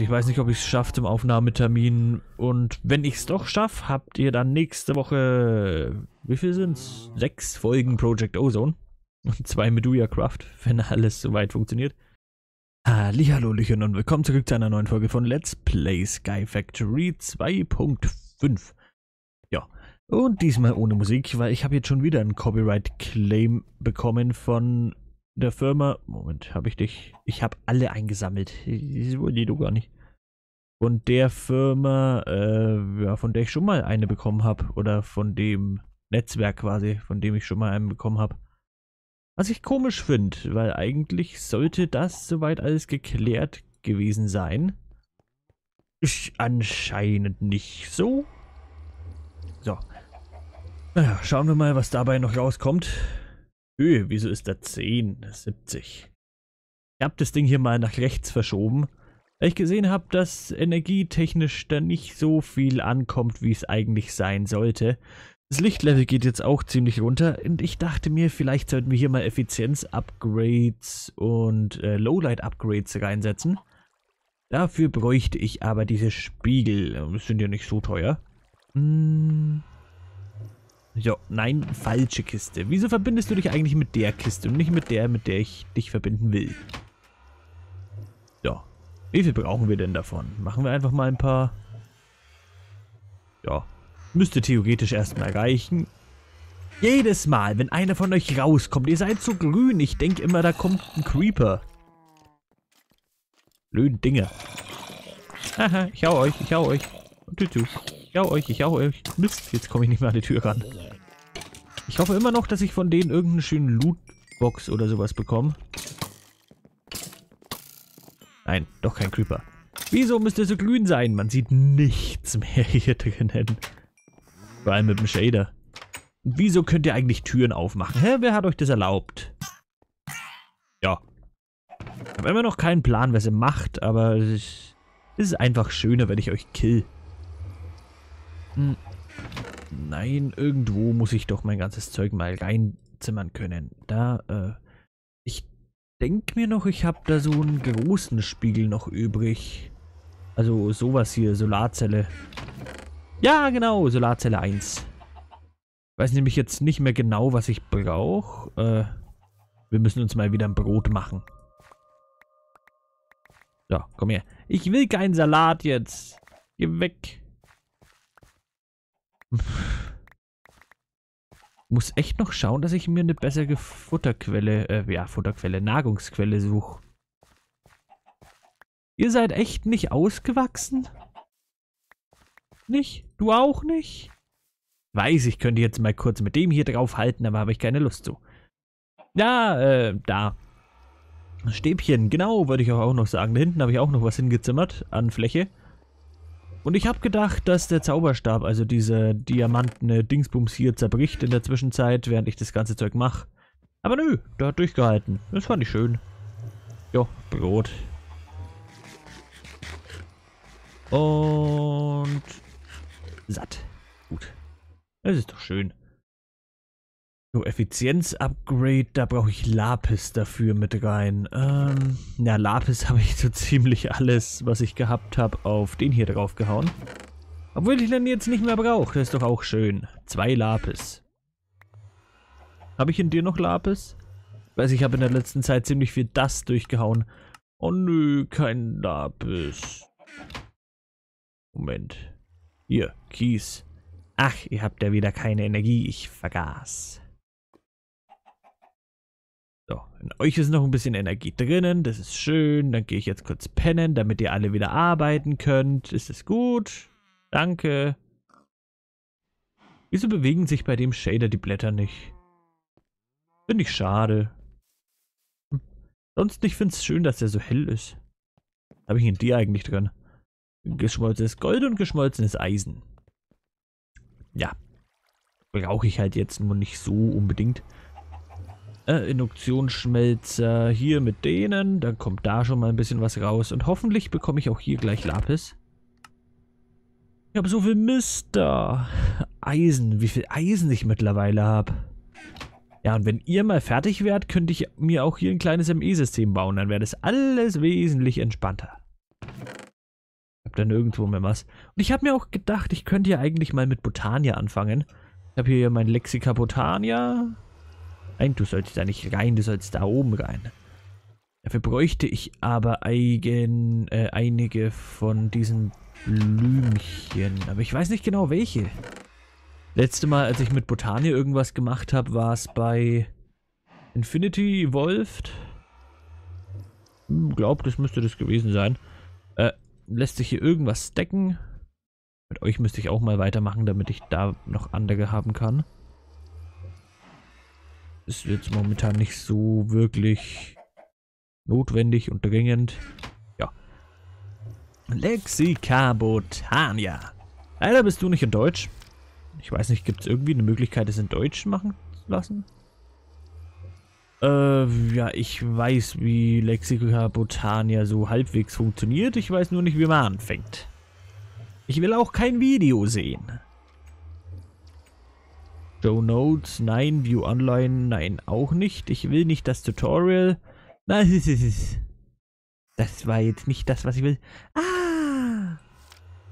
Ich weiß nicht, ob ich es schaffe zum Aufnahmetermin. Und wenn ich es doch schaffe, habt ihr dann nächste Woche, wie viel sind es? Sechs Folgen Project Ozone. Und zwei Meduja Craft, wenn alles soweit funktioniert. Hallihallo, Lüchen und willkommen zurück zu einer neuen Folge von Let's Play Sky Factory 2.5. Ja, und diesmal ohne Musik, weil ich habe jetzt schon wieder einen Copyright-Claim bekommen von der Firma. Moment, habe ich dich. Ich habe alle eingesammelt. Das die du gar nicht. Von der Firma, äh, ja, von der ich schon mal eine bekommen habe. Oder von dem Netzwerk quasi, von dem ich schon mal einen bekommen habe. Was ich komisch finde, weil eigentlich sollte das soweit alles geklärt gewesen sein. Ist anscheinend nicht so. So. Naja, schauen wir mal, was dabei noch rauskommt. Höhe, wieso ist da 10? 70. Ich habe das Ding hier mal nach rechts verschoben, weil ich gesehen habe, dass energietechnisch da nicht so viel ankommt, wie es eigentlich sein sollte. Das Lichtlevel geht jetzt auch ziemlich runter und ich dachte mir, vielleicht sollten wir hier mal Effizienz-Upgrades und äh, Lowlight-Upgrades reinsetzen. Dafür bräuchte ich aber diese Spiegel. Das äh, sind ja nicht so teuer. Hm. Ja, nein, falsche Kiste. Wieso verbindest du dich eigentlich mit der Kiste und nicht mit der, mit der ich dich verbinden will? Ja. Wie viel brauchen wir denn davon? Machen wir einfach mal ein paar... Ja. Müsste theoretisch erstmal reichen. Jedes Mal, wenn einer von euch rauskommt, ihr seid so grün. Ich denke immer, da kommt ein Creeper. Blöden Dinge. Haha, ich hau euch, ich hau euch. Und tschüss hau euch, ich hau euch. Mist, jetzt komme ich nicht mehr an die Tür ran. Ich hoffe immer noch, dass ich von denen irgendeinen schönen Lootbox oder sowas bekomme. Nein, doch kein Creeper. Wieso müsste so glühen sein? Man sieht nichts mehr hier drinnen. Vor allem mit dem Shader. wieso könnt ihr eigentlich Türen aufmachen? Hä, wer hat euch das erlaubt? Ja. Ich habe immer noch keinen Plan, was ihr macht, aber es ist einfach schöner, wenn ich euch kill. Garten. Hm. Nein, irgendwo muss ich doch mein ganzes Zeug mal reinzimmern können. Da, äh, ich denke mir noch, ich habe da so einen großen Spiegel noch übrig. Also sowas hier, Solarzelle. Ja, genau, Solarzelle 1. Weiß nämlich jetzt nicht mehr genau, was ich brauche. Äh, wir müssen uns mal wieder ein Brot machen. So, komm her. Ich will keinen Salat jetzt. Geh weg. Muss echt noch schauen, dass ich mir eine bessere Futterquelle, äh, ja, Futterquelle, Nahrungsquelle suche. Ihr seid echt nicht ausgewachsen? Nicht? Du auch nicht? Weiß, ich könnte jetzt mal kurz mit dem hier drauf halten, aber habe ich keine Lust zu. Ja, äh, da. Stäbchen, genau, würde ich auch noch sagen. Da hinten habe ich auch noch was hingezimmert an Fläche. Und ich habe gedacht, dass der Zauberstab, also diese diamantene Dingsbums hier, zerbricht in der Zwischenzeit, während ich das ganze Zeug mache. Aber nö, der hat durchgehalten. Das fand ich schön. Jo, Brot. Und... Satt. Gut. Es ist doch schön. So, Effizienz-Upgrade, da brauche ich Lapis dafür mit rein. Ähm, na, Lapis habe ich so ziemlich alles, was ich gehabt habe, auf den hier drauf gehauen. Obwohl ich den jetzt nicht mehr brauche, das ist doch auch schön. Zwei Lapis. Habe ich in dir noch Lapis? Ich weiß, ich habe in der letzten Zeit ziemlich viel das durchgehauen. Oh nö, kein Lapis. Moment. Hier, Kies. Ach, ihr habt ja wieder keine Energie, ich vergaß. So, in euch ist noch ein bisschen Energie drinnen, das ist schön. Dann gehe ich jetzt kurz pennen, damit ihr alle wieder arbeiten könnt. Ist es gut? Danke. Wieso bewegen sich bei dem Shader die Blätter nicht? Finde ich schade. Hm. Sonst, ich finde es schön, dass der so hell ist. Habe ich in dir eigentlich drin? Geschmolzenes Gold und geschmolzenes Eisen. Ja. Brauche ich halt jetzt nur nicht so unbedingt äh, Induktionsschmelzer hier mit denen. Dann kommt da schon mal ein bisschen was raus. Und hoffentlich bekomme ich auch hier gleich Lapis. Ich habe so viel Mister. Eisen, wie viel Eisen ich mittlerweile habe. Ja, und wenn ihr mal fertig wärt, könnte ich mir auch hier ein kleines ME-System bauen. Dann wäre das alles wesentlich entspannter. Ich habe dann irgendwo mehr was. Und ich habe mir auch gedacht, ich könnte ja eigentlich mal mit Botania anfangen. Ich habe hier mein Lexika Botania. Nein, du sollst da nicht rein, du sollst da oben rein. Dafür bräuchte ich aber eigen, äh, einige von diesen Blümchen. Aber ich weiß nicht genau welche. Letzte Mal, als ich mit Botania irgendwas gemacht habe, war es bei Infinity Evolved. Hm, Glaubt, das müsste das gewesen sein. Äh, lässt sich hier irgendwas stecken? Mit euch müsste ich auch mal weitermachen, damit ich da noch andere haben kann ist jetzt momentan nicht so wirklich notwendig und dringend. Ja. Lexikabotania. Leider bist du nicht in Deutsch. Ich weiß nicht, gibt es irgendwie eine Möglichkeit, es in Deutsch machen zu lassen? Äh, ja, ich weiß, wie Lexikabotania so halbwegs funktioniert. Ich weiß nur nicht, wie man anfängt. Ich will auch kein Video sehen. Show Notes, nein. View Online, nein, auch nicht. Ich will nicht das Tutorial. Nein, es ist. Das war jetzt nicht das, was ich will. Ah!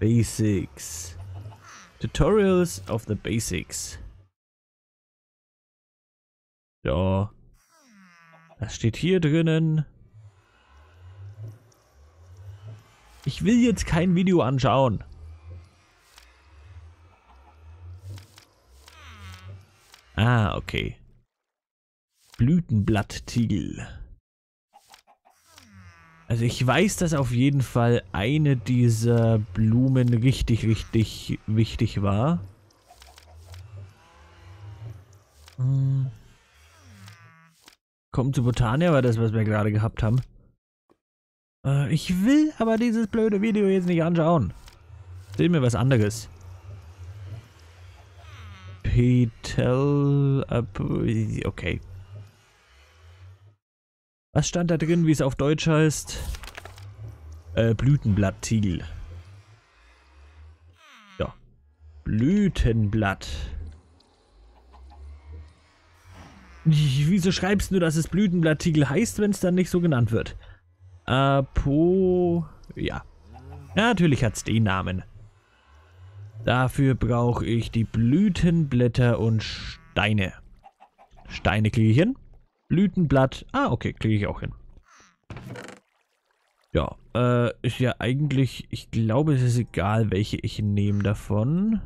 Basics. Tutorials of the Basics. Ja. Das steht hier drinnen. Ich will jetzt kein Video anschauen. Ah, okay. Blütenblatttigel. Also ich weiß, dass auf jeden Fall eine dieser Blumen richtig, richtig wichtig war. Hm. Kommt zu Botania, war das, was wir gerade gehabt haben. Äh, ich will aber dieses blöde Video jetzt nicht anschauen. Sehen wir was anderes. Petel. Okay. Was stand da drin, wie es auf Deutsch heißt? Äh, Blütenblatttigel. Ja. Blütenblatt. Wieso schreibst du, dass es Blütenblatttigel heißt, wenn es dann nicht so genannt wird? Apo. Ja. Natürlich hat es den Namen. Dafür brauche ich die Blütenblätter und Steine. Steine kriege ich hin. Blütenblatt. Ah, okay, kriege ich auch hin. Ja, äh, ist ja eigentlich, ich glaube, es ist egal, welche ich nehme davon.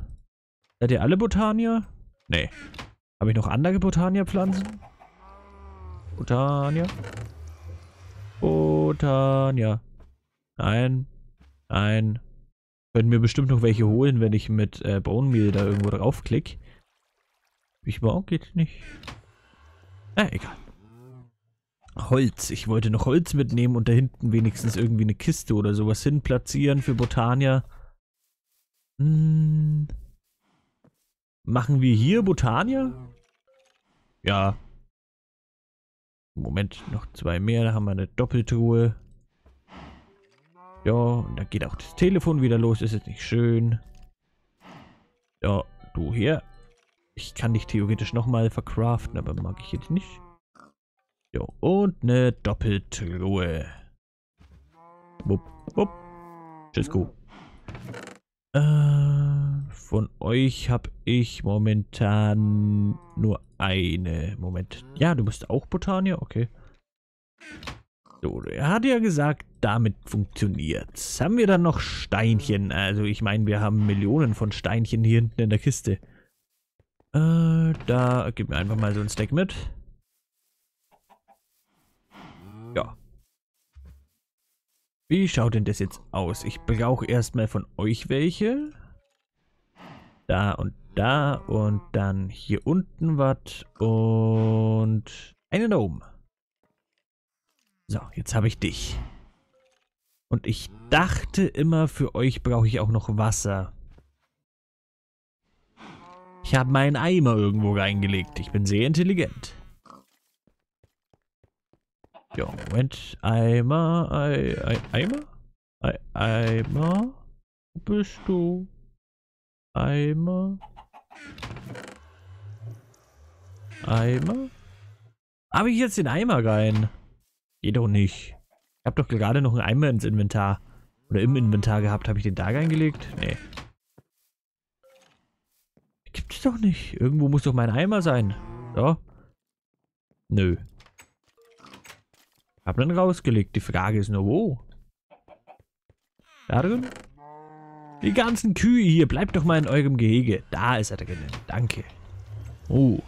Seid ihr alle Botanier? Nee. Habe ich noch andere Botanierpflanzen? Botanier? Botanier. Nein. Nein. Können mir bestimmt noch welche holen, wenn ich mit äh, Bone Meal da irgendwo draufklick. Ich mal, geht nicht. Na, egal. Holz. Ich wollte noch Holz mitnehmen und da hinten wenigstens irgendwie eine Kiste oder sowas hin platzieren für Botania. Hm. Machen wir hier Botania? Ja. Moment, noch zwei mehr. Da haben wir eine Doppeltruhe. Ja, und dann geht auch das Telefon wieder los. Ist jetzt nicht schön. Ja, du hier. Ich kann dich theoretisch nochmal verkraften, aber mag ich jetzt nicht. Ja, und eine Doppeltruhe. Wupp, wupp. Tschüss, Kuh. Äh, von euch habe ich momentan nur eine. Moment. Ja, du bist auch Botanier? Okay. So, er hat ja gesagt, damit funktioniert's. Haben wir dann noch Steinchen? Also ich meine, wir haben Millionen von Steinchen hier hinten in der Kiste. Äh, da gib mir einfach mal so ein Stack mit. Ja. Wie schaut denn das jetzt aus? Ich brauche erstmal von euch welche. Da und da und dann hier unten was und einen da oben. So, jetzt habe ich dich. Und ich dachte immer, für euch brauche ich auch noch Wasser. Ich habe meinen Eimer irgendwo reingelegt. Ich bin sehr intelligent. Ja, Moment. Eimer, Ei, Ei, Eimer? Ei, Eimer? Wo bist du? Eimer? Eimer? Habe ich jetzt den Eimer rein? Geht doch nicht. Ich habe doch gerade noch einen Eimer ins Inventar. Oder im Inventar gehabt. Habe ich den da reingelegt? Nee. Gibt es doch nicht. Irgendwo muss doch mein Eimer sein. So. Nö. Hab dann rausgelegt. Die Frage ist nur, wo? Da drin? Die ganzen Kühe hier. Bleibt doch mal in eurem Gehege. Da ist er drin. Danke. Oh.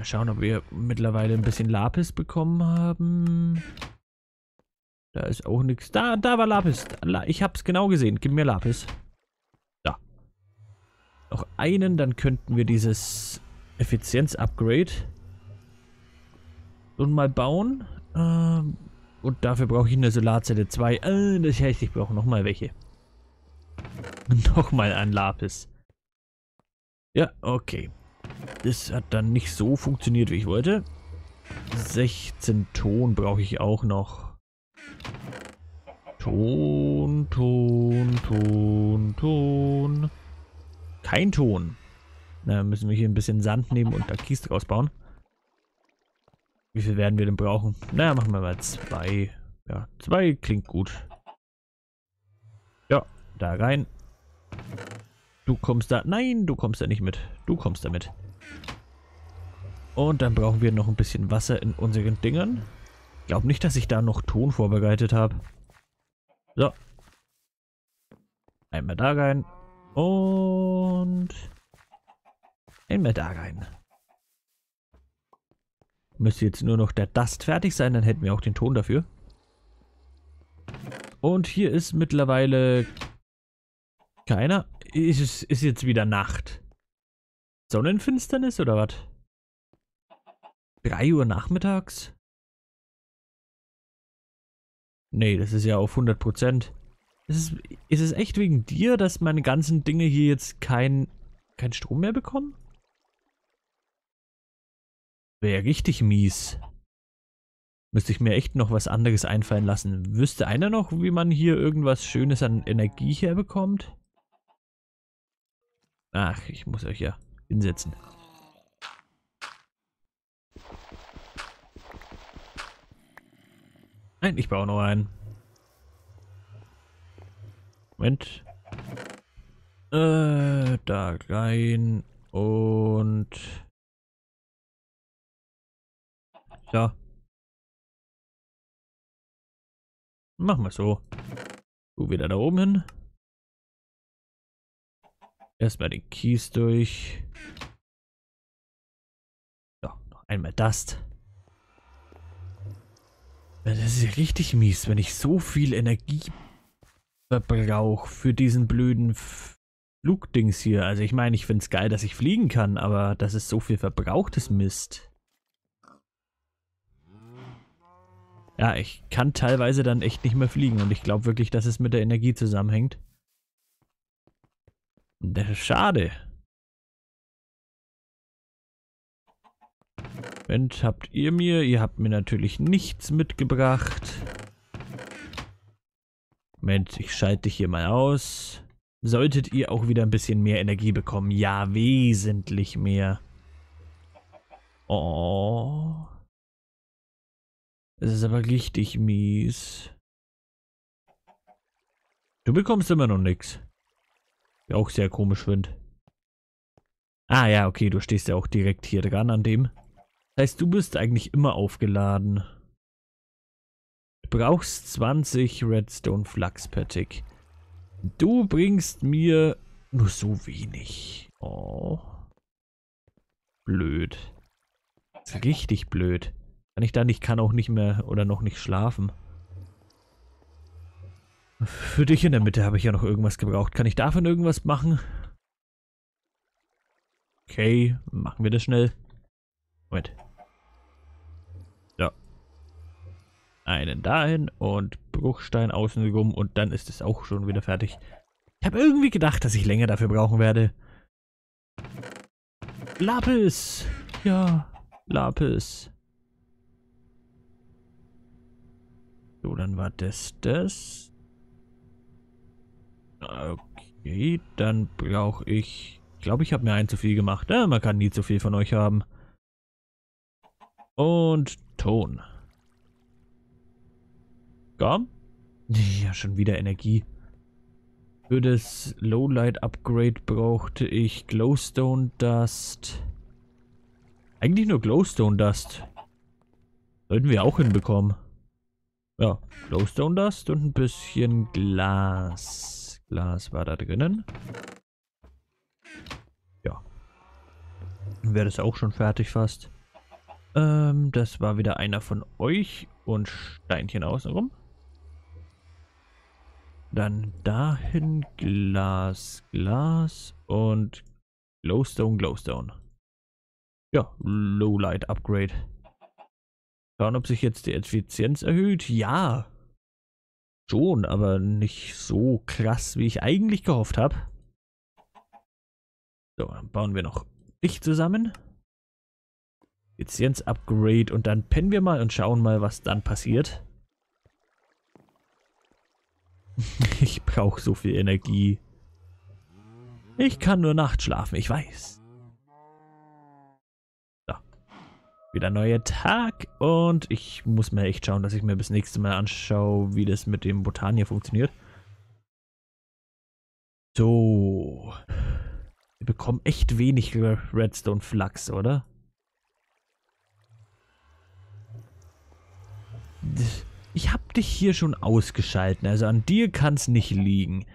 Mal schauen, ob wir mittlerweile ein bisschen Lapis bekommen haben. Da ist auch nichts. Da, da war Lapis. Ich hab's genau gesehen. Gib mir Lapis. Da. Noch einen, dann könnten wir dieses Effizienz-Upgrade und mal bauen. Ähm, und dafür brauche ich eine Solarzelle 2. Äh, das heißt, ich brauche nochmal welche. nochmal ein Lapis. Ja, okay. Das hat dann nicht so funktioniert, wie ich wollte. 16 Ton brauche ich auch noch. Ton, Ton, Ton, Ton. Kein Ton. Na, müssen wir hier ein bisschen Sand nehmen und da Kies draus bauen. Wie viel werden wir denn brauchen? Naja, machen wir mal zwei. Ja, zwei klingt gut. Ja, da rein. Du kommst da... Nein, du kommst da nicht mit. Du kommst da mit. Und dann brauchen wir noch ein bisschen Wasser in unseren Dingern. Ich glaube nicht, dass ich da noch Ton vorbereitet habe. So. Einmal da rein. Und... Einmal da rein. Müsste jetzt nur noch der Dust fertig sein, dann hätten wir auch den Ton dafür. Und hier ist mittlerweile keiner. Es ist, ist jetzt wieder Nacht. Sonnenfinsternis oder was? 3 Uhr nachmittags? Nee, das ist ja auf 100 Prozent. Ist, ist es echt wegen dir, dass meine ganzen Dinge hier jetzt keinen kein Strom mehr bekommen? Wäre richtig mies. Müsste ich mir echt noch was anderes einfallen lassen. Wüsste einer noch, wie man hier irgendwas Schönes an Energie herbekommt? Ach, ich muss euch ja hinsetzen. Nein, ich baue noch einen. Moment. Äh, da rein und ja. Machen wir so. Du wieder da oben hin. Erstmal den Kies durch. So, noch einmal Dust. Das ist richtig mies, wenn ich so viel Energie verbrauche für diesen blöden Flugdings hier. Also ich meine, ich finde es geil, dass ich fliegen kann, aber das ist so viel verbrauchtes Mist. Ja, ich kann teilweise dann echt nicht mehr fliegen und ich glaube wirklich, dass es mit der Energie zusammenhängt. Schade. Moment, habt ihr mir? Ihr habt mir natürlich nichts mitgebracht. Moment, ich schalte dich hier mal aus. Solltet ihr auch wieder ein bisschen mehr Energie bekommen? Ja, wesentlich mehr. Oh. Es ist aber richtig mies. Du bekommst immer noch nichts ich auch sehr komisch Wind. Ah ja, okay, du stehst ja auch direkt hier dran an dem. Das heißt, du bist eigentlich immer aufgeladen. Du brauchst 20 Redstone Flux per Tick. Du bringst mir nur so wenig. Oh. Blöd. richtig blöd. Kann ich da nicht kann auch nicht mehr oder noch nicht schlafen. Für dich in der Mitte habe ich ja noch irgendwas gebraucht. Kann ich davon irgendwas machen? Okay, machen wir das schnell. Moment. So. Einen dahin und Bruchstein außen rum und dann ist es auch schon wieder fertig. Ich habe irgendwie gedacht, dass ich länger dafür brauchen werde. Lapis! Ja, Lapis. So, dann war das das. Okay, dann brauche ich... Ich glaube, ich habe mir einen zu viel gemacht. Ja, ne? man kann nie zu viel von euch haben. Und Ton. Komm. Ja, schon wieder Energie. Für das Lowlight-Upgrade brauchte ich Glowstone Dust. Eigentlich nur Glowstone Dust. Sollten wir auch hinbekommen. Ja, Glowstone Dust und ein bisschen Glas. Lars war da drinnen. Ja. Wäre das auch schon fertig fast. Ähm, das war wieder einer von euch und Steinchen außenrum. Dann dahin Glas, Glas und Glowstone, Glowstone. Ja, Lowlight Upgrade. Schauen, ob sich jetzt die Effizienz erhöht. Ja, Schon, aber nicht so krass, wie ich eigentlich gehofft habe. So, dann bauen wir noch dich zusammen. Effizienz-Upgrade und dann pennen wir mal und schauen mal, was dann passiert. ich brauche so viel Energie. Ich kann nur nachts schlafen, ich weiß. wieder neuer Tag und ich muss mir echt schauen, dass ich mir bis nächste Mal anschaue, wie das mit dem Botan hier funktioniert. So. Wir bekommen echt wenig redstone Flux, oder? Ich hab dich hier schon ausgeschalten, also an dir kann's nicht liegen.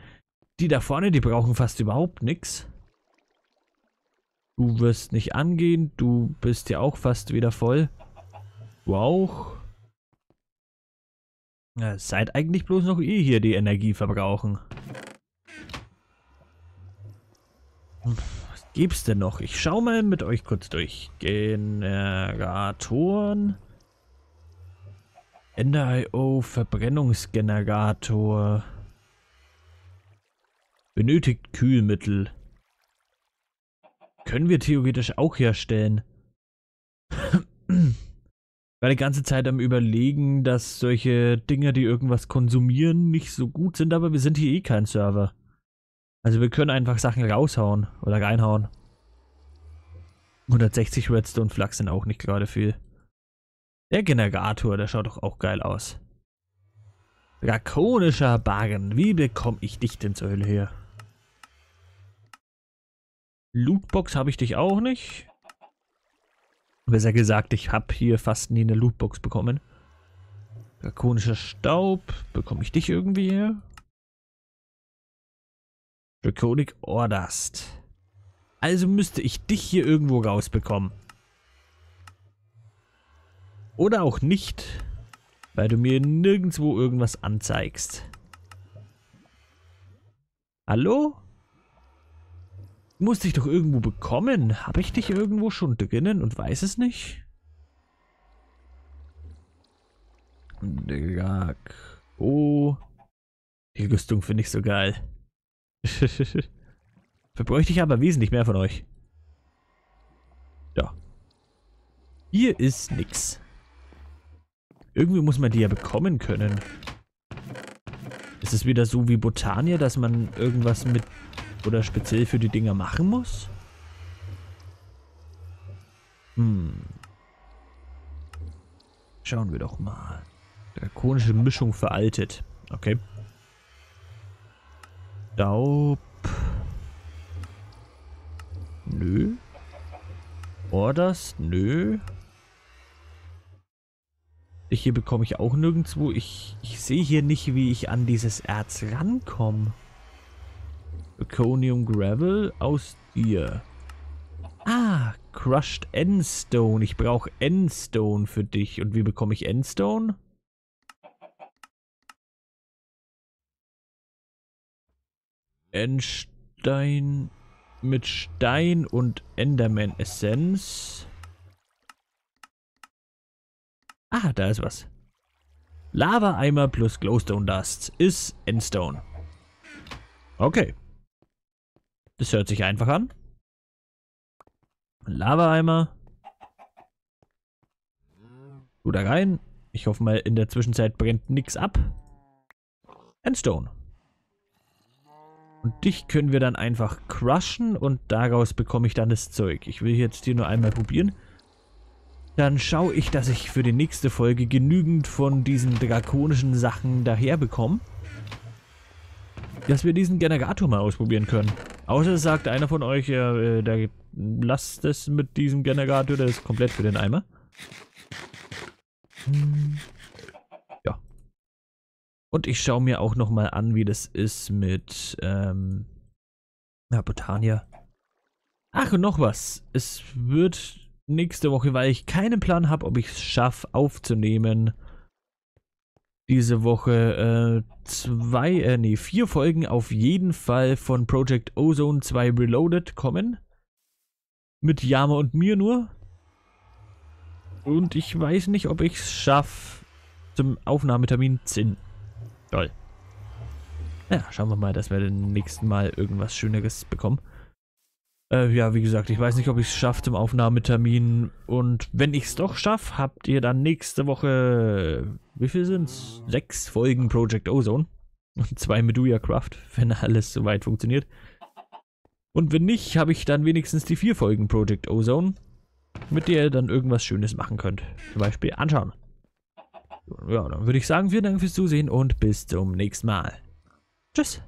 Die da vorne, die brauchen fast überhaupt nichts. Du wirst nicht angehen. Du bist ja auch fast wieder voll. Du auch. Ja, seid eigentlich bloß noch ihr hier, die Energie verbrauchen. Was gibt's denn noch? Ich schau mal mit euch kurz durch. Generatoren. NIO Verbrennungsgenerator. Benötigt Kühlmittel. Können wir theoretisch auch herstellen. War die ganze Zeit am überlegen, dass solche Dinger, die irgendwas konsumieren, nicht so gut sind, aber wir sind hier eh kein Server. Also wir können einfach Sachen raushauen oder reinhauen. 160 Redstone Flachs sind auch nicht gerade viel. Der Generator, der schaut doch auch geil aus. Drakonischer Barren, wie bekomme ich dich denn zur Hölle her? Lootbox habe ich dich auch nicht. Besser gesagt, ich habe hier fast nie eine Lootbox bekommen. Drakonischer Staub. Bekomme ich dich irgendwie hier? Draconic Ordast. Also müsste ich dich hier irgendwo rausbekommen. Oder auch nicht, weil du mir nirgendwo irgendwas anzeigst. Hallo? Hallo? Musste ich doch irgendwo bekommen. Habe ich dich irgendwo schon drinnen und weiß es nicht? Drak. Oh. Die Rüstung finde ich so geil. Verbräuchte ich aber wesentlich mehr von euch. Ja. Hier ist nix. Irgendwie muss man die ja bekommen können. Es ist wieder so wie Botania, dass man irgendwas mit oder speziell für die Dinger machen muss? Hm. Schauen wir doch mal. Drakonische Mischung veraltet. Okay. Daub. Nö. Orders? Nö. Hier bekomme ich auch nirgendwo. Ich, ich sehe hier nicht, wie ich an dieses Erz rankomme. Aconium Gravel aus dir. Ah, Crushed Endstone. Ich brauche Endstone für dich. Und wie bekomme ich Endstone? Endstein mit Stein und Enderman Essenz. Ah, da ist was. Lava-Eimer plus Glowstone Dust ist Endstone. Okay. Das hört sich einfach an. Lavaeimer. Du da rein. Ich hoffe mal, in der Zwischenzeit brennt nichts ab. Ein Stone. Und dich können wir dann einfach crushen und daraus bekomme ich dann das Zeug. Ich will jetzt hier nur einmal probieren. Dann schaue ich, dass ich für die nächste Folge genügend von diesen drakonischen Sachen daher bekomme. Dass wir diesen Generator mal ausprobieren können. Außer sagt einer von euch, äh, da lasst es mit diesem Generator, der ist komplett für den Eimer. Hm. Ja. Und ich schaue mir auch nochmal an, wie das ist mit, ähm, ja, Botania. Ach, und noch was. Es wird nächste Woche, weil ich keinen Plan habe, ob ich es schaffe aufzunehmen, diese Woche äh, zwei, äh, nee, vier Folgen auf jeden Fall von Project Ozone 2 Reloaded kommen. Mit Yama und mir nur. Und ich weiß nicht, ob ich es schaffe zum Aufnahmetermin 10. Toll. Ja, schauen wir mal, dass wir den nächsten Mal irgendwas Schöneres bekommen. Äh, ja, wie gesagt, ich weiß nicht, ob ich es schaffe zum Aufnahmetermin. Und wenn ich es doch schaffe, habt ihr dann nächste Woche, äh, wie viel sind es? Sechs Folgen Project Ozone und zwei Meduja Craft, wenn alles soweit funktioniert. Und wenn nicht, habe ich dann wenigstens die vier Folgen Project Ozone, mit der ihr dann irgendwas Schönes machen könnt. Zum Beispiel anschauen. Ja, dann würde ich sagen, vielen Dank fürs Zusehen und bis zum nächsten Mal. Tschüss.